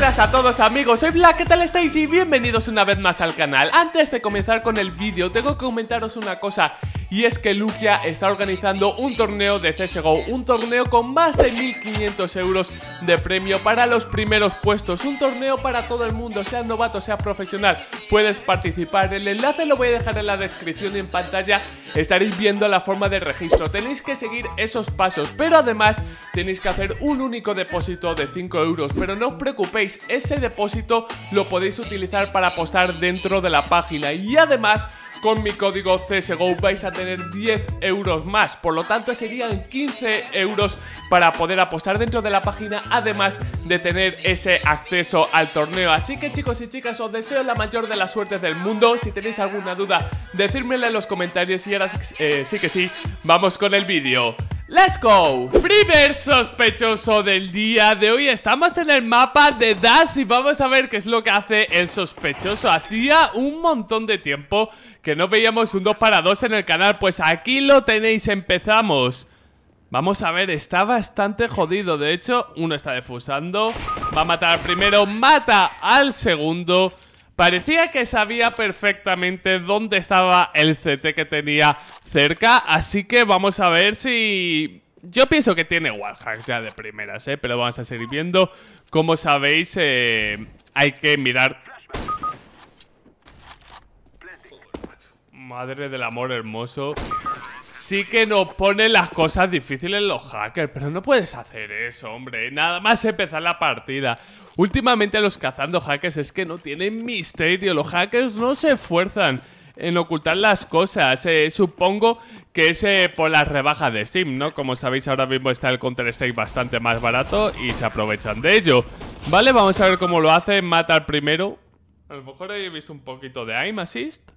buenas a todos amigos, soy Black, ¿qué tal estáis? Y bienvenidos una vez más al canal Antes de comenzar con el vídeo tengo que comentaros una cosa y es que Lukia está organizando un torneo de CSGO, un torneo con más de 1.500 euros de premio para los primeros puestos, un torneo para todo el mundo, sea novato, sea profesional, puedes participar, el enlace lo voy a dejar en la descripción y en pantalla estaréis viendo la forma de registro, tenéis que seguir esos pasos, pero además tenéis que hacer un único depósito de 5 euros, pero no os preocupéis, ese depósito lo podéis utilizar para apostar dentro de la página y además con mi código CSGO vais a tener 10 euros más. Por lo tanto, serían 15 euros para poder apostar dentro de la página, además de tener ese acceso al torneo. Así que chicos y chicas, os deseo la mayor de las suertes del mundo. Si tenéis alguna duda, decírmela en los comentarios y ahora sí eh, que sí, vamos con el vídeo. ¡Let's go! Primer sospechoso del día de hoy Estamos en el mapa de Dash y vamos a ver qué es lo que hace el sospechoso Hacía un montón de tiempo que no veíamos un 2 para 2 en el canal Pues aquí lo tenéis, empezamos Vamos a ver, está bastante jodido De hecho, uno está defusando Va a matar al primero, mata al segundo Parecía que sabía perfectamente dónde estaba el CT que tenía cerca, así que vamos a ver si... Yo pienso que tiene Warhack ya de primeras, ¿eh? Pero vamos a seguir viendo. Como sabéis, eh, hay que mirar... Madre del amor hermoso sí que nos pone las cosas difíciles los hackers, pero no puedes hacer eso, hombre. Nada más empezar la partida. Últimamente los cazando hackers es que no tienen misterio, los hackers no se esfuerzan en ocultar las cosas. Eh, supongo que es eh, por las rebajas de Steam, ¿no? Como sabéis, ahora mismo está el Counter-Strike bastante más barato y se aprovechan de ello. Vale, vamos a ver cómo lo hace. Mata al primero. A lo mejor he visto un poquito de aim assist.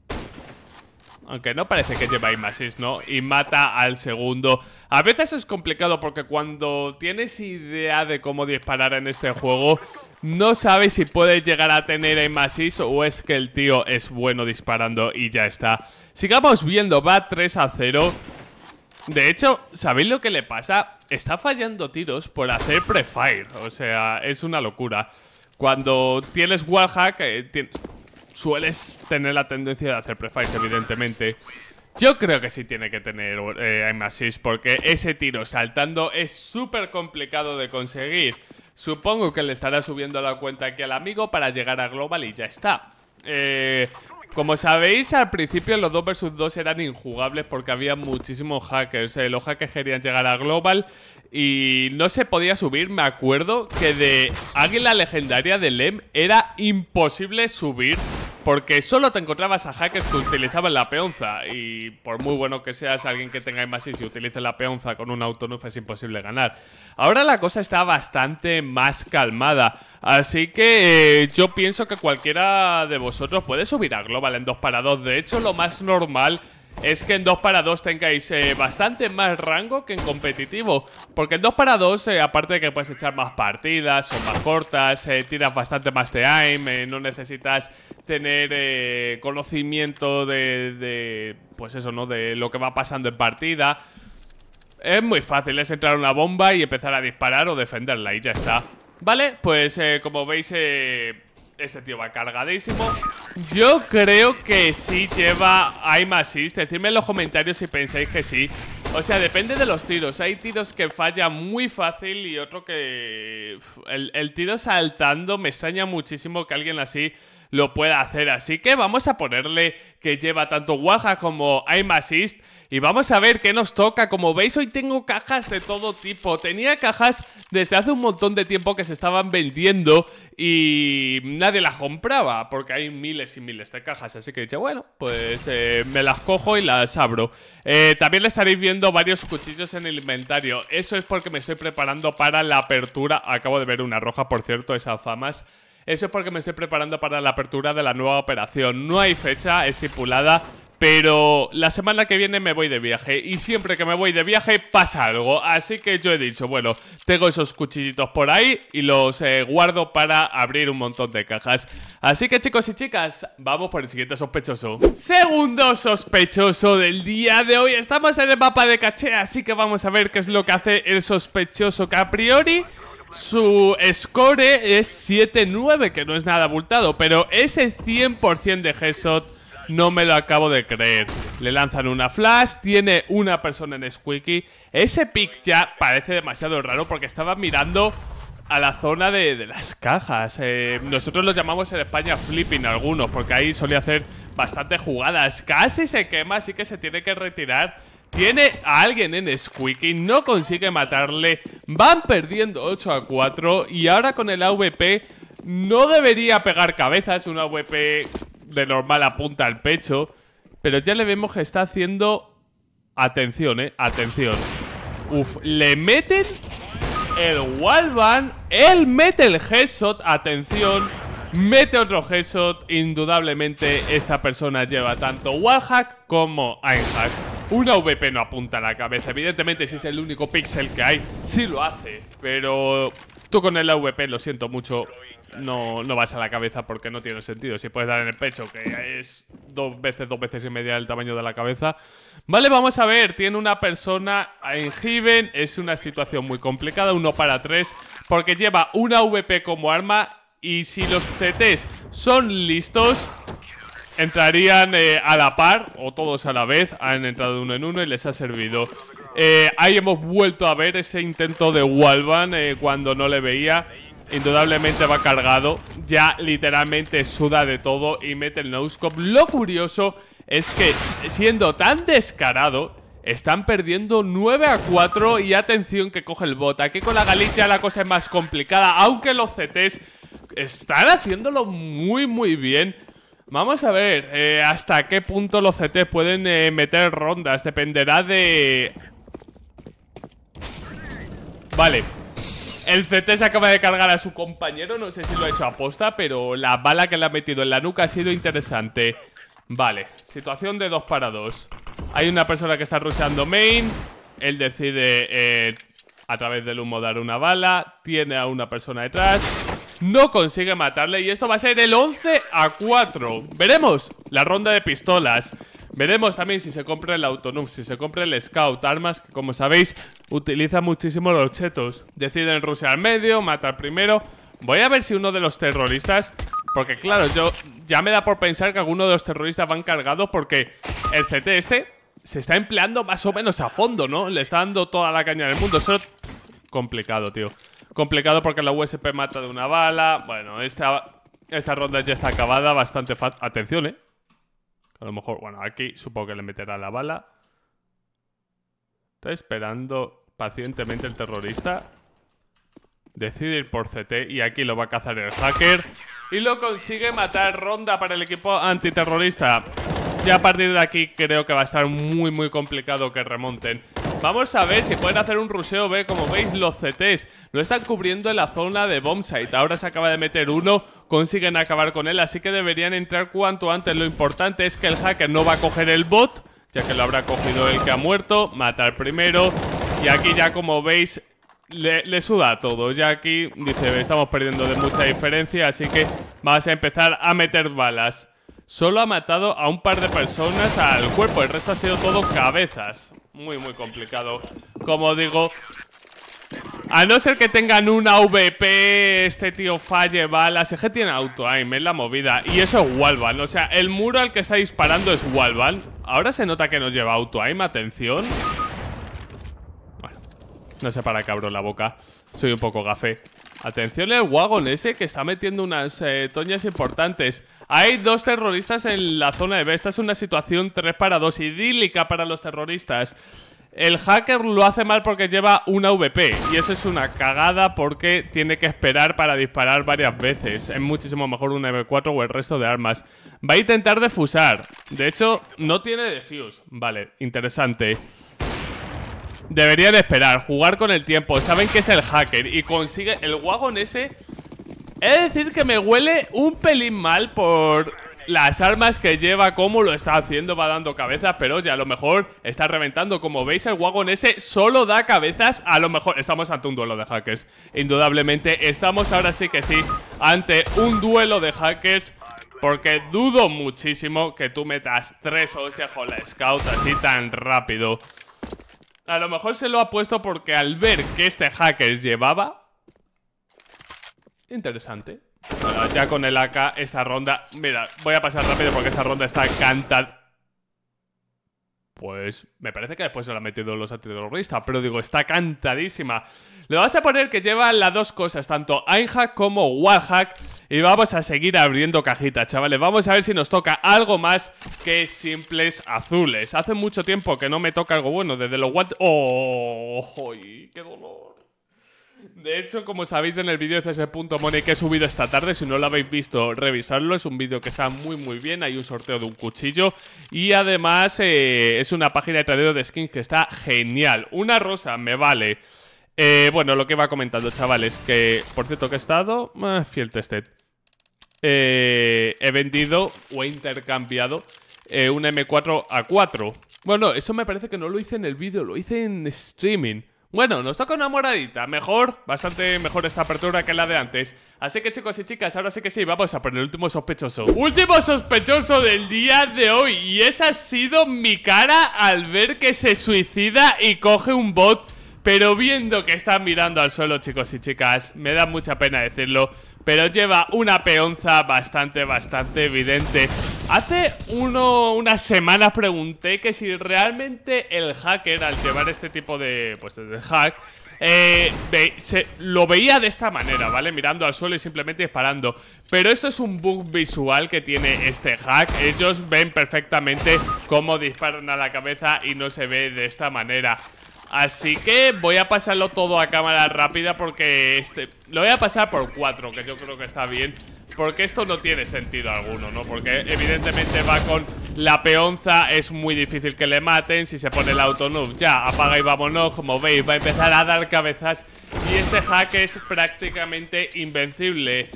Aunque no parece que lleva Imasis, ¿no? Y mata al segundo. A veces es complicado porque cuando tienes idea de cómo disparar en este juego, no sabes si puedes llegar a tener Imasis o es que el tío es bueno disparando y ya está. Sigamos viendo, va 3 a 0. De hecho, ¿sabéis lo que le pasa? Está fallando tiros por hacer prefire. O sea, es una locura. Cuando tienes Warhack... Eh, sueles tener la tendencia de hacer prefights, evidentemente. Yo creo que sí tiene que tener eh, porque ese tiro saltando es súper complicado de conseguir. Supongo que le estará subiendo la cuenta aquí al amigo para llegar a Global y ya está. Eh, como sabéis, al principio los 2 vs 2 eran injugables porque había muchísimos hackers. Eh, los hackers querían llegar a Global y no se podía subir. Me acuerdo que de Águila Legendaria de Lem era imposible subir porque solo te encontrabas a hackers que utilizaban la peonza. Y por muy bueno que seas alguien que tenga más y si utilice la peonza con un autonuf es imposible ganar. Ahora la cosa está bastante más calmada. Así que eh, yo pienso que cualquiera de vosotros puede subir a Global en dos para 2. De hecho, lo más normal es que en 2 para 2 tengáis eh, bastante más rango que en competitivo. Porque en 2 para 2, eh, aparte de que puedes echar más partidas, son más cortas, eh, tiras bastante más time, no necesitas tener conocimiento de, de, pues eso, ¿no? De lo que va pasando en partida. Es muy fácil, es entrar una bomba y empezar a disparar o defenderla y ya está. Vale, pues como veis... Este tío va cargadísimo Yo creo que sí lleva aim assist Decidme en los comentarios si pensáis que sí O sea, depende de los tiros Hay tiros que falla muy fácil Y otro que... El, tiro saltando me extraña muchísimo que alguien así lo pueda hacer Así que vamos a ponerle que lleva tanto guaja como aim assist y vamos a ver qué nos toca. Como veis, hoy tengo cajas de todo tipo. Tenía cajas desde hace un montón de tiempo que se estaban vendiendo y nadie las compraba porque hay miles y miles de cajas. Así que he dicho, bueno, pues eh, me las cojo y las abro. Eh, también le estaréis viendo varios cuchillos en el inventario. Eso es porque me estoy preparando para la apertura. Acabo de ver una roja, por cierto, Esa famas. Eso es porque me estoy preparando para la apertura de la nueva operación. No hay fecha estipulada, pero la semana que viene me voy de viaje y siempre que me voy de viaje pasa algo. Así que yo he dicho, bueno, tengo esos cuchillitos por ahí y los eh, guardo para abrir un montón de cajas. Así que chicos y chicas, vamos por el siguiente sospechoso. Segundo sospechoso del día de hoy. Estamos en el mapa de caché, así que vamos a ver qué es lo que hace el sospechoso que a priori... Su score es 7-9, que no es nada abultado, pero ese 100% de headshot no me lo acabo de creer. Le lanzan una flash, tiene una persona en Squeaky. Ese pick ya parece demasiado raro porque estaba mirando a la zona de, las cajas. Eh, nosotros lo llamamos en España flipping algunos porque ahí solía hacer bastantes jugadas. Casi se quema, así que se tiene que retirar. Tiene a alguien en Squeaky, no consigue matarle. Van perdiendo 8 a 4 y ahora con el AVP no debería pegar cabezas, Un AVP de normal apunta al pecho. Pero ya le vemos que está haciendo... Atención, eh, atención. Uf, le meten el Walvan, él mete el headshot, atención, mete otro headshot. Indudablemente esta persona lleva tanto wallhack como einhack. Una VP no apunta a la cabeza, evidentemente si es el único pixel que hay, sí lo hace. Pero tú con el AVP lo siento mucho, no, vas a la cabeza porque no tiene sentido. Si puedes dar en el pecho, que es dos veces, dos veces y media el tamaño de la cabeza. Vale, vamos a ver. Tiene una persona en Heaven. Es una situación muy complicada, uno para tres, porque lleva una VP como arma. Y si los CTs son listos, entrarían eh, a la par o todos a la vez. Han entrado uno en uno y les ha servido. Eh, ahí hemos vuelto a ver ese intento de Walvan eh, cuando no le veía indudablemente va cargado. Ya literalmente suda de todo y mete el noscope. Lo curioso es que, siendo tan descarado, están perdiendo 9 a 4 y atención que coge el bot. Aquí con la Galicia la cosa es más complicada, aunque los CTs están haciéndolo muy, muy bien. Vamos a ver eh, hasta qué punto los CTs pueden eh, meter rondas. Dependerá de... Vale, el CT se acaba de cargar a su compañero, no sé si lo ha hecho aposta, pero la bala que le ha metido en la nuca ha sido interesante. Vale, situación de dos para dos. Hay una persona que está rushando main, él decide eh, a través del humo dar una bala, tiene a una persona detrás, no consigue matarle y esto va a ser el 11 a 4. Veremos la ronda de pistolas. Veremos también si se compra el Autonuf, si se compra el Scout, armas que como sabéis utiliza muchísimo los chetos. Deciden Rusia al medio, matar primero. Voy a ver si uno de los terroristas... Porque claro, yo ya me da por pensar que alguno de los terroristas van cargados porque el CT este se está empleando más o menos a fondo, ¿no? Le está dando toda la caña del mundo. es Complicado, tío. Complicado porque la USP mata de una bala. Bueno, esta, esta ronda ya está acabada bastante fácil. Atención, ¿eh? A lo mejor, bueno, aquí supongo que le meterá la bala. Está esperando pacientemente el terrorista. Decide ir por CT y aquí lo va a cazar el hacker. Y lo consigue matar. Ronda para el equipo antiterrorista. Ya a partir de aquí creo que va a estar muy, muy complicado que remonten. Vamos a ver si pueden hacer un ruseo B. Como veis, los CTs lo están cubriendo en la zona de bombsite. Ahora se acaba de meter uno consiguen acabar con él, así que deberían entrar cuanto antes. Lo importante es que el hacker no va a coger el bot, ya que lo habrá cogido el que ha muerto, matar primero. Y aquí ya como veis le, suda suda todo. Ya aquí dice, estamos perdiendo de mucha diferencia, así que vas a empezar a meter balas. Solo ha matado a un par de personas al cuerpo, el resto ha sido todo cabezas. Muy, muy complicado. Como digo, a no ser que tengan una VP, este tío falle balas. Es tiene auto aim, es la movida. Y eso es Walvan. O sea, el muro al que está disparando es Walvan. Ahora se nota que nos lleva auto aim, atención. Bueno, no sé para qué abro la boca. Soy un poco gafe. Atención el wagon ese que está metiendo unas eh, toñas importantes. Hay dos terroristas en la zona de B. Esta es una situación 3 para 2 idílica para los terroristas. El hacker lo hace mal porque lleva una VP y eso es una cagada porque tiene que esperar para disparar varias veces. Es muchísimo mejor una M4 o el resto de armas. Va a intentar defusar. De hecho, no tiene defuse. Vale, interesante. Deberían esperar, jugar con el tiempo. Saben que es el hacker y consigue el wagon ese... He de decir que me huele un pelín mal por las armas que lleva, como lo está haciendo, va dando cabezas, pero ya a lo mejor está reventando. Como veis, el Wagon ese solo da cabezas, a lo mejor estamos ante un duelo de hackers. Indudablemente, estamos ahora sí que sí ante un duelo de hackers. Porque dudo muchísimo que tú metas tres hostias con la scout así tan rápido. A lo mejor se lo ha puesto porque al ver que este hackers llevaba... Interesante ya con el AK esta ronda... Mira, voy a pasar rápido porque esta ronda está cantada. Pues me parece que después se la han metido los antiterroristas, pero digo, está cantadísima. Le vas a poner que lleva las dos cosas, tanto Einhack como Warhack Y vamos a seguir abriendo cajitas, chavales. Vamos a ver si nos toca algo más que simples azules. Hace mucho tiempo que no me toca algo bueno, desde lo what... ¡Oh! ¡Qué dolor! De hecho, como sabéis en el vídeo de cs.money que he subido esta tarde, si no lo habéis visto, revisarlo Es un vídeo que está muy muy bien, hay un sorteo de un cuchillo y además eh, es una página de tradeo de skins que está genial. Una rosa, me vale. Eh, bueno, lo que va comentando, chavales, que por cierto que he estado... Eh, fiel tested. Eh, he vendido o he intercambiado un M4 a 4. Bueno, eso me parece que no lo hice en el vídeo, lo hice en streaming. Bueno, nos toca una moradita, mejor, bastante mejor esta apertura que la de antes Así que chicos y chicas, ahora sí que sí, vamos a por el último sospechoso Último sospechoso del día de hoy Y esa ha sido mi cara al ver que se suicida y coge un bot Pero viendo que está mirando al suelo chicos y chicas, me da mucha pena decirlo Pero lleva una peonza bastante, bastante evidente Hace una unas semanas pregunté que si realmente el hacker, al llevar este tipo de, pues, de hack, eh, lo veía de esta manera, ¿vale? Mirando al suelo y simplemente disparando Pero esto es un bug visual que tiene este hack Ellos ven perfectamente cómo disparan a la cabeza y no se ve de esta manera Así que voy a pasarlo todo a cámara rápida porque este lo voy a pasar por 4, que yo creo que está bien. Porque esto no tiene sentido alguno, ¿no? Porque evidentemente va con la peonza, es muy difícil que le maten. Si se pone el auto-noob. ya, apaga y vámonos. Como veis, va a empezar a dar cabezas. Y este hack es prácticamente invencible.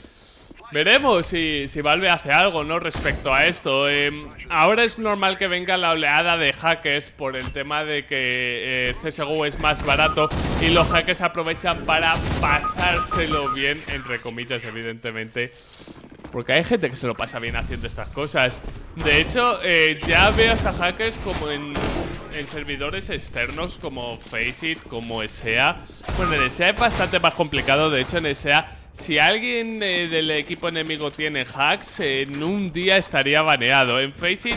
Veremos si, Valve hace algo, ¿no? Respecto a esto. Em, ahora es normal que venga la oleada de hackers por el tema de que eh, CSGO es más barato y los hackers aprovechan para pasárselo bien, entre comillas, evidentemente. Porque hay gente que se lo pasa bien haciendo estas cosas. De hecho, eh, ya veo hasta hackers como en, servidores externos como Faceit, como sea Pues en ESEA es bastante más complicado. De hecho, en ESEA si alguien del equipo enemigo tiene hacks, en un día estaría baneado. En Facing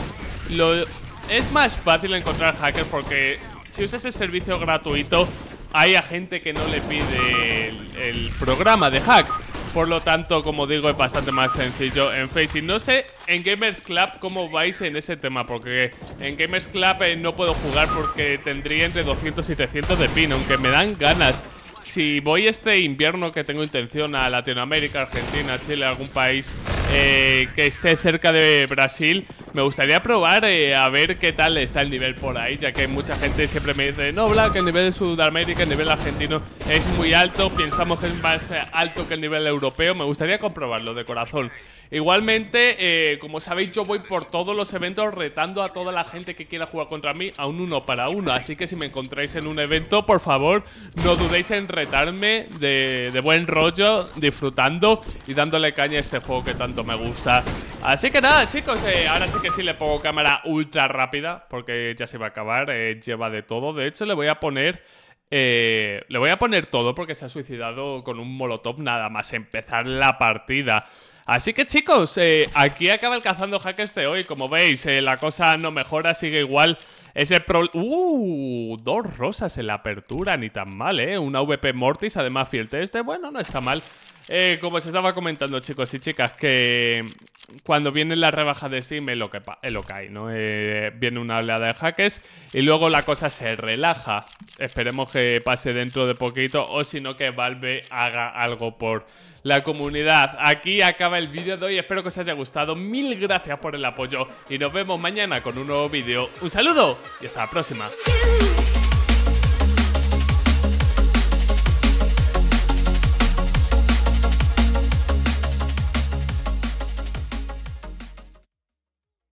es más fácil encontrar hackers porque si usas el servicio gratuito, hay a gente que no le pide el, programa de hacks. Por lo tanto, como digo, es bastante más sencillo en Faceit. No sé en Gamers Club cómo vais en ese tema, porque en Gamers Club eh, no puedo jugar porque tendría entre 200 y 300 de pin, aunque me dan ganas. Si voy este invierno que tengo intención a Latinoamérica, Argentina, Chile, algún país eh, que esté cerca de Brasil. Me gustaría probar eh, a ver qué tal está el nivel por ahí, ya que mucha gente siempre me dice, no, que el nivel de Sudamérica, el nivel argentino es muy alto, pensamos que es más alto que el nivel europeo. Me gustaría comprobarlo de corazón. Igualmente, eh, como sabéis, yo voy por todos los eventos retando a toda la gente que quiera jugar contra mí a un uno para uno. Así que si me encontráis en un evento, por favor, no dudéis en retarme de buen rollo, disfrutando y dándole caña a este juego que tanto me gusta Así que nada, chicos, eh, ahora sí que sí le pongo cámara ultra rápida Porque ya se va a acabar, eh, lleva de todo De hecho, le voy a poner... Eh, le voy a poner todo porque se ha suicidado con un molotov nada más empezar la partida Así que chicos, aquí acaba el Cazando Hackers de hoy Como veis, la cosa no mejora, sigue igual ese pro... ¡Uh! Dos rosas en la apertura, ni tan mal, ¿eh? Una VP Mortis, además Fiel Test, bueno, no está mal eh, como os estaba comentando, chicos y chicas, que cuando viene la rebaja de Steam es lo que, es lo que hay, ¿no? Eh, viene una oleada de hackers y luego la cosa se relaja. Esperemos que pase dentro de poquito o si no que Valve haga algo por la comunidad. Aquí acaba el vídeo de hoy, espero que os haya gustado. Mil gracias por el apoyo y nos vemos mañana con un nuevo vídeo. Un saludo y hasta la próxima.